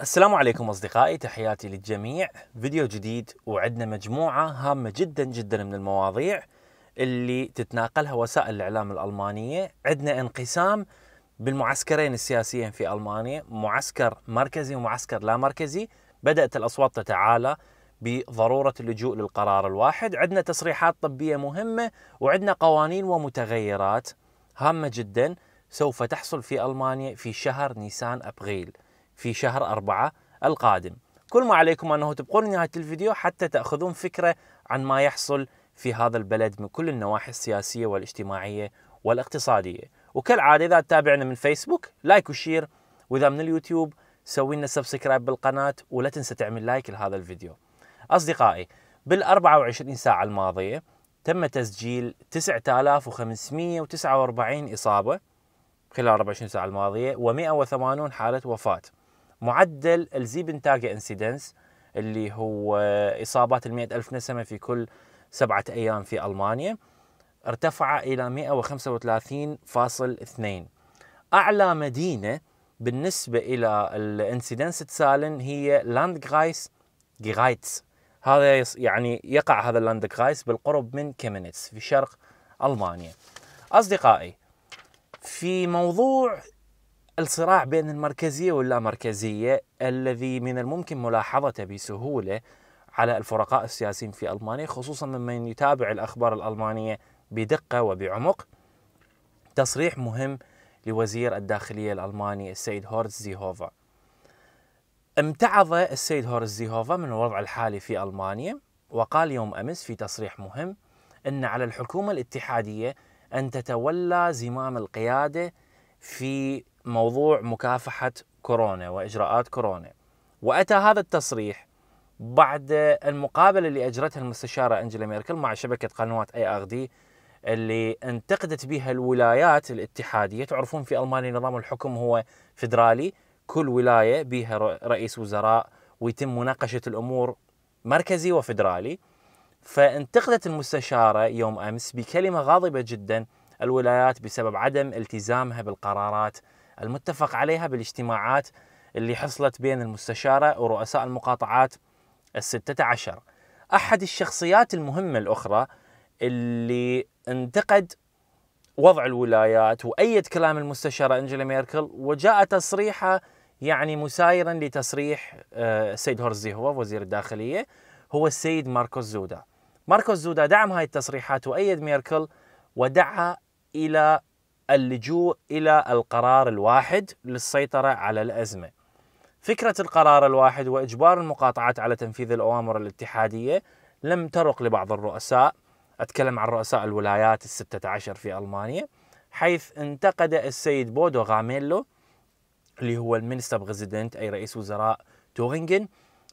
السلام عليكم أصدقائي تحياتي للجميع فيديو جديد وعندنا مجموعة هامة جدا جدا من المواضيع اللي تتناقلها وسائل الإعلام الألمانية عندنا انقسام بالمعسكرين السياسيين في ألمانيا معسكر مركزي ومعسكر لا مركزي بدأت الأصوات تتعالى بضرورة اللجوء للقرار الواحد عندنا تصريحات طبية مهمة وعندنا قوانين ومتغيرات هامة جدا سوف تحصل في ألمانيا في شهر نيسان أبريل في شهر أربعة القادم كل ما عليكم أنه تبقون نهاية الفيديو حتى تأخذون فكرة عن ما يحصل في هذا البلد من كل النواحي السياسية والاجتماعية والاقتصادية وكالعادة إذا تتابعنا من فيسبوك لايك وشير وإذا من اليوتيوب سوي لنا سبسكرايب بالقناة ولا تنسى تعمل لايك لهذا الفيديو أصدقائي بال 24 ساعة الماضية تم تسجيل 9549 إصابة خلال 24 ساعة الماضية و180 حالة وفاة معدل الزيبنتاجا انسيدنس اللي هو إصابات ال ألف نسمة في كل سبعة أيام في ألمانيا ارتفع إلى 135.2 أعلى مدينة بالنسبة إلى الانسيدنس تسالن هي لاندغايس جيغايتس هذا يعني يقع هذا اللاندغرايس بالقرب من كيمينتس في شرق ألمانيا أصدقائي في موضوع الصراع بين المركزية واللامركزية الذي من الممكن ملاحظته بسهولة على الفرقاء السياسيين في ألمانيا خصوصا ممن يتابع الأخبار الألمانية بدقة وبعمق تصريح مهم لوزير الداخلية الألماني السيد هورت زيهوفا امتعض السيد هورت زيهوفا من الوضع الحالي في ألمانيا وقال يوم أمس في تصريح مهم أن على الحكومة الاتحادية أن تتولى زمام القيادة في موضوع مكافحه كورونا واجراءات كورونا واتى هذا التصريح بعد المقابله اللي اجرتها المستشاره أنجيلا ميركل مع شبكه قنوات اي ار دي اللي انتقدت بها الولايات الاتحاديه تعرفون في المانيا نظام الحكم هو فدرالي كل ولايه بها رئيس وزراء ويتم مناقشه الامور مركزي وفدرالي فانتقدت المستشاره يوم امس بكلمه غاضبه جدا الولايات بسبب عدم التزامها بالقرارات المتفق عليها بالاجتماعات اللي حصلت بين المستشارة ورؤساء المقاطعات الستة عشر أحد الشخصيات المهمة الأخرى اللي انتقد وضع الولايات وأيد كلام المستشارة أنجيلا ميركل وجاء تصريحها يعني مسايرا لتصريح آه، السيد هورزي هو وزير الداخلية هو السيد ماركوس زودا ماركوس زودا دعم هاي التصريحات وأيد ميركل ودعا إلى اللجوء الى القرار الواحد للسيطره على الازمه. فكره القرار الواحد واجبار المقاطعات على تنفيذ الاوامر الاتحاديه لم ترق لبعض الرؤساء، اتكلم عن رؤساء الولايات الستة عشر في المانيا، حيث انتقد السيد بودو غاميلو اللي هو المينستر بريزيدنت اي رئيس وزراء تورينجن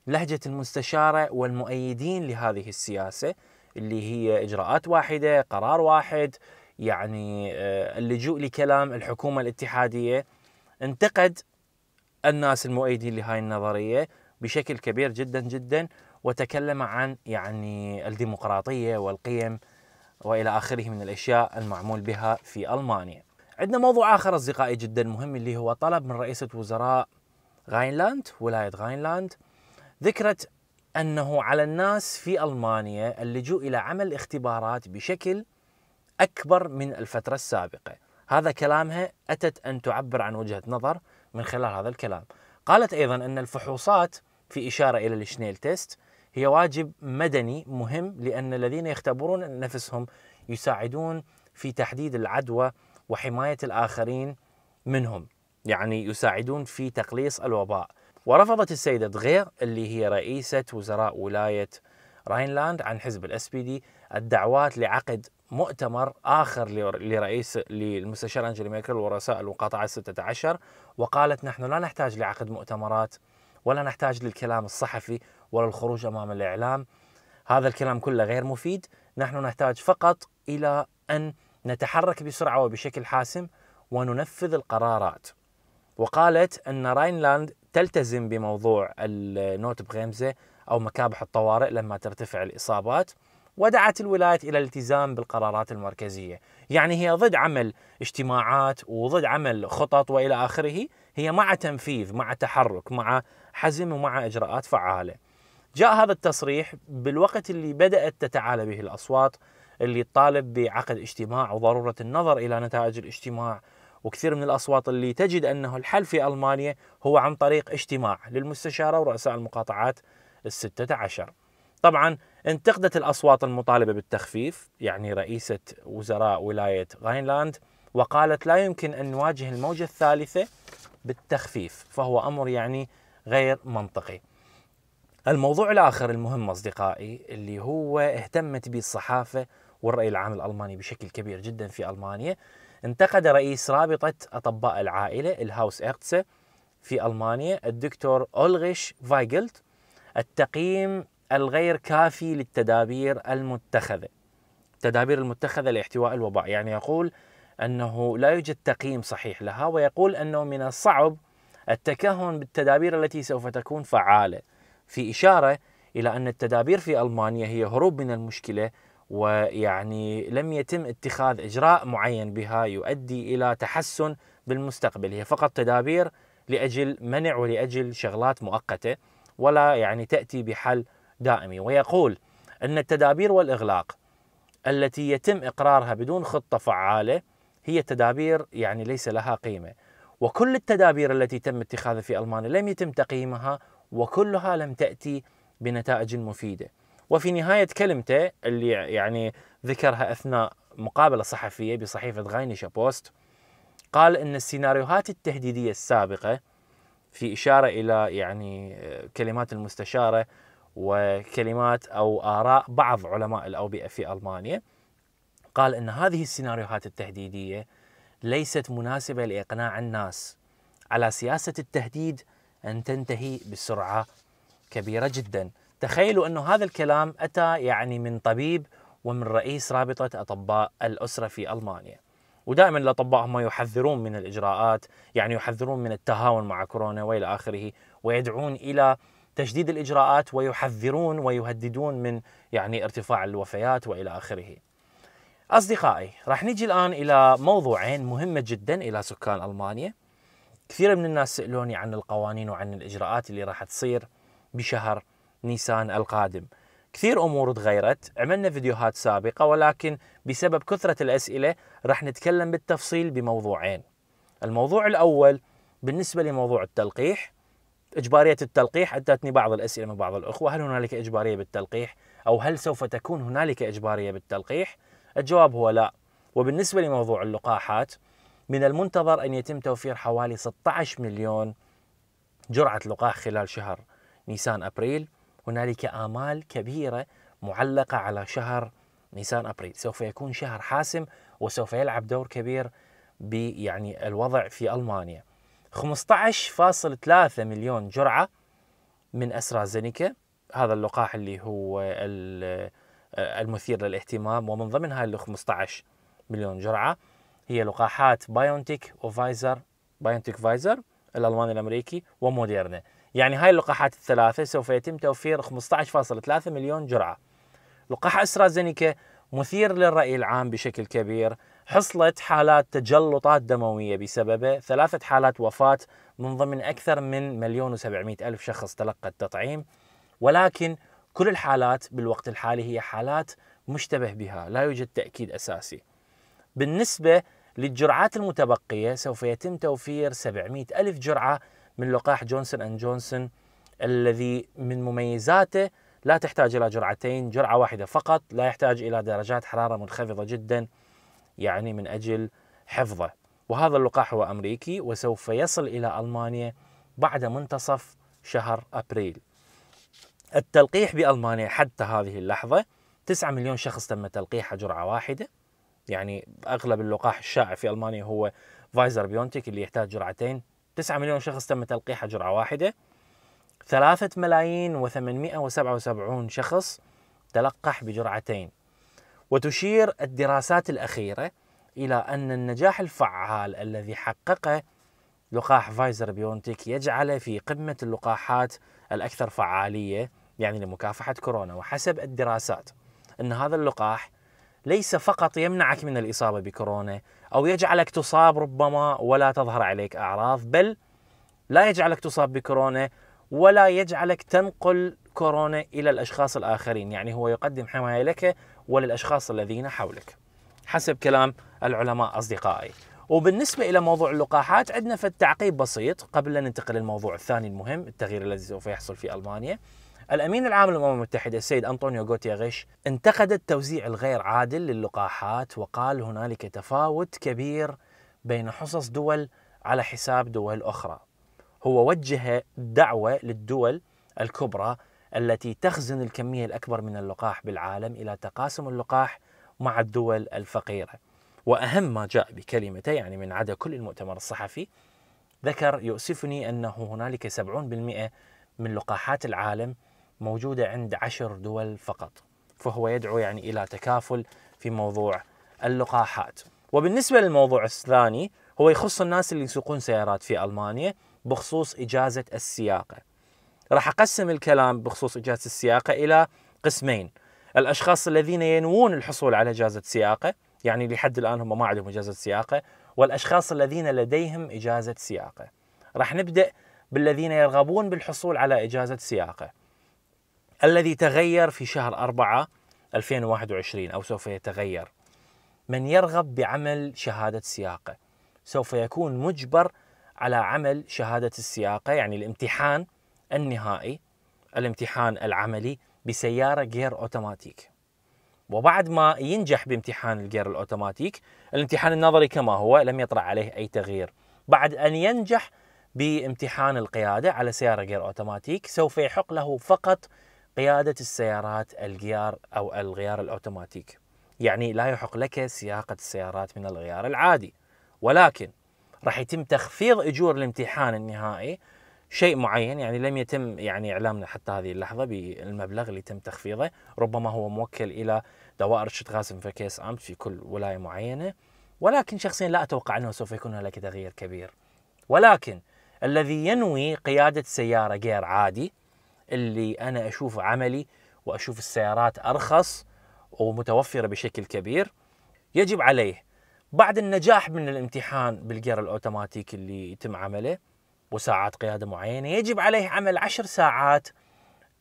لهجه المستشاره والمؤيدين لهذه السياسه اللي هي اجراءات واحده، قرار واحد، يعني آه، اللجوء لكلام الحكومة الاتحادية انتقد الناس المؤيدين لهذه النظرية بشكل كبير جدا جدا وتكلم عن يعني الديمقراطية والقيم والى اخره من الاشياء المعمول بها في المانيا. عندنا موضوع اخر اصدقائي جدا مهم اللي هو طلب من رئيسه وزراء غاينلاند ولايه غاينلاند ذكرت انه على الناس في المانيا اللجوء الى عمل اختبارات بشكل أكبر من الفترة السابقة هذا كلامها أتت أن تعبر عن وجهة نظر من خلال هذا الكلام قالت أيضا أن الفحوصات في إشارة إلى الشنيل تيست هي واجب مدني مهم لأن الذين يختبرون نفسهم يساعدون في تحديد العدوى وحماية الآخرين منهم يعني يساعدون في تقليص الوباء ورفضت السيدة غير اللي هي رئيسة وزراء ولاية راينلاند عن حزب الاس بي دي الدعوات لعقد مؤتمر آخر لرئيس للمستشار أنجلي ميركل ورؤساء القطاع الستة عشر وقالت نحن لا نحتاج لعقد مؤتمرات ولا نحتاج للكلام الصحفي ولا الخروج أمام الإعلام هذا الكلام كله غير مفيد نحن نحتاج فقط إلى أن نتحرك بسرعة وبشكل حاسم وننفذ القرارات وقالت أن راينلاند تلتزم بموضوع النوت بغيمزه أو مكابح الطوارئ لما ترتفع الإصابات ودعت الولايات إلى الالتزام بالقرارات المركزية يعني هي ضد عمل اجتماعات وضد عمل خطط وإلى آخره هي مع تنفيذ مع تحرك مع حزم ومع إجراءات فعالة جاء هذا التصريح بالوقت اللي بدأت تتعالى به الأصوات اللي تطالب بعقد اجتماع وضرورة النظر إلى نتائج الاجتماع وكثير من الأصوات اللي تجد أنه الحل في ألمانيا هو عن طريق اجتماع للمستشارة ورؤساء المقاطعات الستة عشر طبعا انتقدت الأصوات المطالبة بالتخفيف يعني رئيسة وزراء ولاية غاينلاند وقالت لا يمكن أن نواجه الموجة الثالثة بالتخفيف فهو أمر يعني غير منطقي الموضوع الآخر المهم أصدقائي اللي هو اهتمت به الصحافة والرأي العام الألماني بشكل كبير جدا في ألمانيا انتقد رئيس رابطة أطباء العائلة الهاوس إرتسه في ألمانيا الدكتور أولغيش فايجلت التقييم الغير كافي للتدابير المتخذه. التدابير المتخذه لاحتواء الوباء، يعني يقول انه لا يوجد تقييم صحيح لها ويقول انه من الصعب التكهن بالتدابير التي سوف تكون فعاله، في اشاره الى ان التدابير في المانيا هي هروب من المشكله ويعني لم يتم اتخاذ اجراء معين بها يؤدي الى تحسن بالمستقبل، هي فقط تدابير لاجل منع ولاجل شغلات مؤقته ولا يعني تاتي بحل دائمي ويقول أن التدابير والإغلاق التي يتم إقرارها بدون خطة فعالة هي تدابير يعني ليس لها قيمة وكل التدابير التي تم اتخاذها في ألمانيا لم يتم تقييمها وكلها لم تأتي بنتائج مفيدة وفي نهاية كلمته اللي يعني ذكرها أثناء مقابلة صحفية بصحيفة غاينيشا بوست قال أن السيناريوهات التهديدية السابقة في إشارة إلى يعني كلمات المستشارة وكلمات أو آراء بعض علماء الأوبئة في ألمانيا قال أن هذه السيناريوهات التهديدية ليست مناسبة لإقناع الناس على سياسة التهديد أن تنتهي بسرعة كبيرة جدا تخيلوا أن هذا الكلام أتى يعني من طبيب ومن رئيس رابطة أطباء الأسرة في ألمانيا ودائما الأطباء هم يحذرون من الإجراءات يعني يحذرون من التهاون مع كورونا وإلى آخره ويدعون إلى تشديد الاجراءات ويحذرون ويهددون من يعني ارتفاع الوفيات والى اخره. اصدقائي راح نجي الان الى موضوعين مهمه جدا الى سكان المانيا. كثير من الناس سالوني عن القوانين وعن الاجراءات اللي راح تصير بشهر نيسان القادم. كثير امور تغيرت، عملنا فيديوهات سابقه ولكن بسبب كثره الاسئله راح نتكلم بالتفصيل بموضوعين. الموضوع الاول بالنسبه لموضوع التلقيح إجبارية التلقيح أتتني بعض الأسئلة من بعض الأخوة هل هنالك إجبارية بالتلقيح أو هل سوف تكون هنالك إجبارية بالتلقيح الجواب هو لا وبالنسبة لموضوع اللقاحات من المنتظر أن يتم توفير حوالي 16 مليون جرعة لقاح خلال شهر نيسان أبريل هنالك آمال كبيرة معلقة على شهر نيسان أبريل سوف يكون شهر حاسم وسوف يلعب دور كبير بيعني الوضع في ألمانيا 15.3 مليون جرعة من أسترازينيكا هذا اللقاح اللي هو المثير للاهتمام ومن ضمن هاي ال 15 مليون جرعة هي لقاحات بايونتيك وفايزر بايونتيك فايزر الألماني الأمريكي وموديرنا يعني هاي اللقاحات الثلاثة سوف يتم توفير 15.3 مليون جرعة لقاح أسترازينيكا مثير للرأي العام بشكل كبير حصلت حالات تجلطات دموية بسببه ثلاثة حالات وفاة من ضمن أكثر من مليون وسبعمائة ألف شخص تلقى التطعيم ولكن كل الحالات بالوقت الحالي هي حالات مشتبه بها لا يوجد تأكيد أساسي بالنسبة للجرعات المتبقية سوف يتم توفير 700 ألف جرعة من لقاح جونسون أند جونسون الذي من مميزاته لا تحتاج إلى جرعتين جرعة واحدة فقط لا يحتاج إلى درجات حرارة منخفضة جداً يعني من أجل حفظه وهذا اللقاح هو أمريكي وسوف يصل إلى ألمانيا بعد منتصف شهر أبريل التلقيح بألمانيا حتى هذه اللحظة 9 مليون شخص تم تلقيحه جرعة واحدة يعني أغلب اللقاح الشائع في ألمانيا هو فايزر بيونتيك اللي يحتاج جرعتين 9 مليون شخص تم تلقيحه جرعة واحدة 3 ملايين و877 شخص تلقح بجرعتين وتشير الدراسات الأخيرة إلى أن النجاح الفعال الذي حققه لقاح فايزر بيونتيك يجعله في قمة اللقاحات الأكثر فعالية يعني لمكافحة كورونا وحسب الدراسات أن هذا اللقاح ليس فقط يمنعك من الإصابة بكورونا أو يجعلك تصاب ربما ولا تظهر عليك أعراض بل لا يجعلك تصاب بكورونا ولا يجعلك تنقل كورونا إلى الأشخاص الآخرين يعني هو يقدم حماية لك وللأشخاص الذين حولك حسب كلام العلماء أصدقائي وبالنسبة إلى موضوع اللقاحات عندنا في التعقيب بسيط قبل لا ننتقل للموضوع الثاني المهم التغيير الذي سوف يحصل في ألمانيا الأمين العام للأمم المتحدة السيد أنطونيو غوتيغيش انتقد التوزيع الغير عادل للقاحات وقال هنالك تفاوت كبير بين حصص دول على حساب دول أخرى هو وجه دعوة للدول الكبرى التي تخزن الكمية الأكبر من اللقاح بالعالم إلى تقاسم اللقاح مع الدول الفقيرة وأهم ما جاء بكلمته يعني من عدا كل المؤتمر الصحفي ذكر يؤسفني أنه هنالك 70% من لقاحات العالم موجودة عند عشر دول فقط فهو يدعو يعني إلى تكافل في موضوع اللقاحات وبالنسبة للموضوع الثاني هو يخص الناس اللي يسوقون سيارات في ألمانيا بخصوص إجازة السياقة راح أقسم الكلام بخصوص إجازة السياقة إلى قسمين الأشخاص الذين ينوون الحصول على إجازة سياقة يعني لحد الآن هم ما عندهم إجازة سياقة والأشخاص الذين لديهم إجازة سياقة راح نبدأ بالذين يرغبون بالحصول على إجازة سياقة الذي تغير في شهر 4 2021 أو سوف يتغير من يرغب بعمل شهادة سياقة سوف يكون مجبر على عمل شهادة السياقة يعني الامتحان النهائي الامتحان العملي بسيارة غير أوتوماتيك وبعد ما ينجح بامتحان الجير الأوتوماتيك الامتحان النظري كما هو لم يطرأ عليه أي تغيير بعد أن ينجح بامتحان القيادة على سيارة غير أوتوماتيك سوف يحق له فقط قيادة السيارات الجيار أو الغيار الأوتوماتيك يعني لا يحق لك سياقة السيارات من الغيار العادي ولكن راح يتم تخفيض أجور الامتحان النهائي شيء معين يعني لم يتم يعني اعلامنا حتى هذه اللحظه بالمبلغ اللي تم تخفيضه ربما هو موكل الى دوائر غازم في كيس امس في كل ولايه معينه ولكن شخصيا لا اتوقع انه سوف يكون هناك تغيير كبير ولكن الذي ينوي قياده سياره غير عادي اللي انا اشوف عملي واشوف السيارات ارخص ومتوفره بشكل كبير يجب عليه بعد النجاح من الامتحان بالجير الاوتوماتيك اللي يتم عمله وساعات قيادة معينة يجب عليه عمل عشر ساعات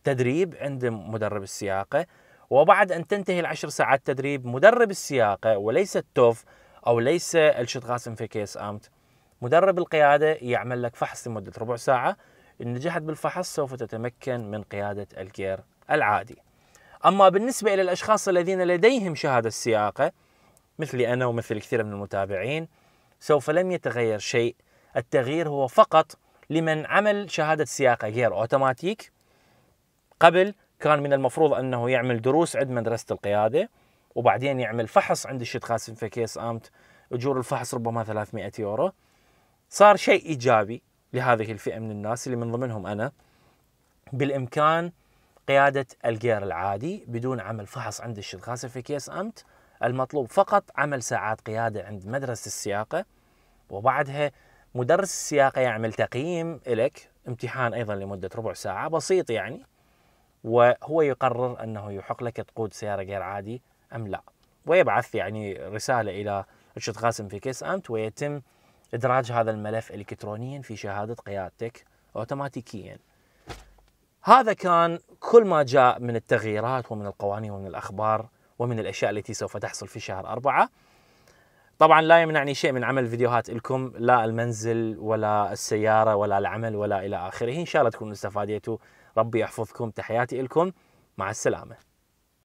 تدريب عند مدرب السياقة وبعد أن تنتهي العشر ساعات تدريب مدرب السياقة وليس التوف أو ليس الشت غاسم في كيس أمت مدرب القيادة يعمل لك فحص لمدة ربع ساعة إن نجحت بالفحص سوف تتمكن من قيادة الجير العادي أما بالنسبة إلى الأشخاص الذين لديهم شهادة السياقة مثلي أنا ومثل كثير من المتابعين سوف لم يتغير شيء التغيير هو فقط لمن عمل شهادة سياقة غير أوتوماتيك قبل كان من المفروض أنه يعمل دروس عند مدرسة القيادة وبعدين يعمل فحص عند الشيخ في فكيس أمت أجور الفحص ربما 300 يورو صار شيء إيجابي لهذه الفئة من الناس اللي من ضمنهم أنا بالإمكان قيادة الجير العادي بدون عمل فحص عند الشيخ في فكيس أمت المطلوب فقط عمل ساعات قيادة عند مدرسة السياقة وبعدها مدرس السياقه يعمل تقييم لك امتحان ايضا لمده ربع ساعه بسيط يعني وهو يقرر انه يحق لك تقود سياره غير عادي ام لا ويبعث يعني رساله الى رشد قاسم في كيس امت ويتم ادراج هذا الملف الكترونيا في شهاده قيادتك اوتوماتيكيا هذا كان كل ما جاء من التغييرات ومن القوانين ومن الاخبار ومن الاشياء التي سوف تحصل في شهر أربعة طبعا لا يمنعني شيء من عمل فيديوهات لكم لا المنزل ولا السيارة ولا العمل ولا إلى آخره إن شاء الله تكونوا استفاديتوا ربي يحفظكم تحياتي لكم مع السلامة